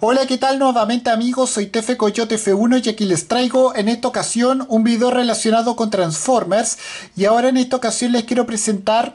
Hola, ¿qué tal nuevamente amigos? Soy Tefe Coyote F1 y aquí les traigo en esta ocasión un video relacionado con Transformers y ahora en esta ocasión les quiero presentar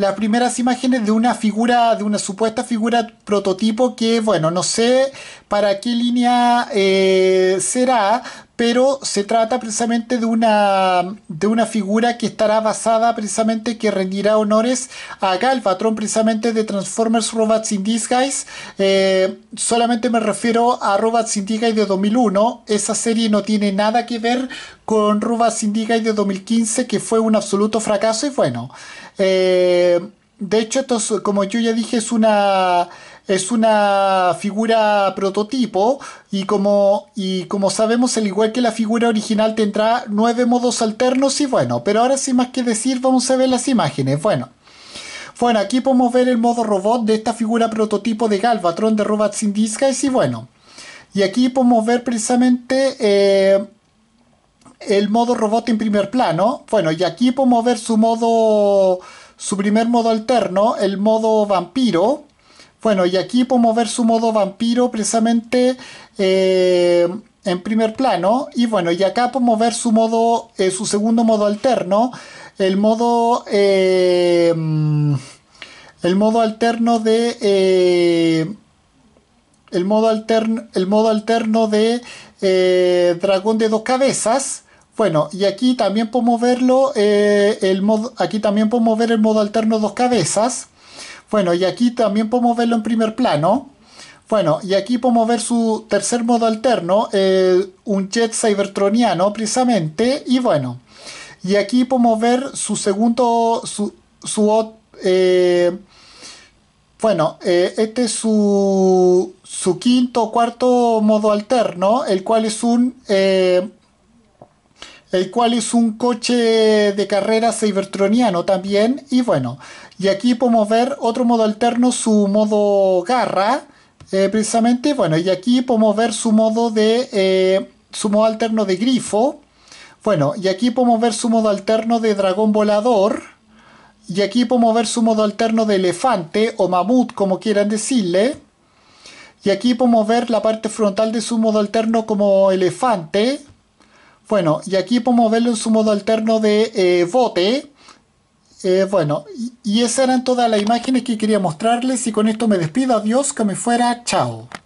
las primeras imágenes de una figura, de una supuesta figura prototipo que, bueno, no sé para qué línea eh, será, pero se trata precisamente de una, de una figura que estará basada precisamente, que rendirá honores a Galvatron, precisamente de Transformers Robots in Disguise. Eh, solamente me refiero a Robots in Disguise de 2001. Esa serie no tiene nada que ver con Robots in Disguise de 2015, que fue un absoluto fracaso y bueno. Eh, de hecho, esto como yo ya dije, es una es una figura prototipo y como, y como sabemos, al igual que la figura original tendrá nueve modos alternos y bueno, pero ahora sin más que decir vamos a ver las imágenes. Bueno. Bueno, aquí podemos ver el modo robot de esta figura prototipo de Galvatron de Robots in Disguise y bueno. Y aquí podemos ver precisamente eh, el modo robot en primer plano. Bueno, y aquí podemos ver su modo, su primer modo alterno, el modo vampiro. Bueno, y aquí puedo ver su modo vampiro precisamente eh, en primer plano. Y bueno, y acá podemos ver su modo, eh, su segundo modo alterno, el modo, eh, el modo alterno de el modo alterno, el modo alterno de dragón de dos cabezas. Bueno, y aquí también podemos verlo, eh, el modo, aquí también podemos ver el modo alterno dos cabezas. Bueno, y aquí también podemos verlo en primer plano. Bueno, y aquí podemos ver su tercer modo alterno, eh, un jet cybertroniano precisamente, y bueno, y aquí podemos ver su segundo, su, eh, bueno, este es su, su quinto o cuarto modo alterno, el cual es un el cual es un coche de carrera cybertroniano también. Y bueno, y aquí podemos ver otro modo alterno, su modo garra, eh, precisamente. Bueno, y aquí podemos ver su modo de eh, su modo alterno de grifo. Bueno, y aquí podemos ver su modo alterno de dragón volador. Y aquí podemos ver su modo alterno de elefante o mamut, como quieran decirle. Y aquí podemos ver la parte frontal de su modo alterno como elefante. Bueno, y aquí podemos verlo en su modo alterno de eh, bote. Eh, bueno, y, y esas eran todas las imágenes que quería mostrarles y con esto me despido. Adiós, que me fuera. Chao.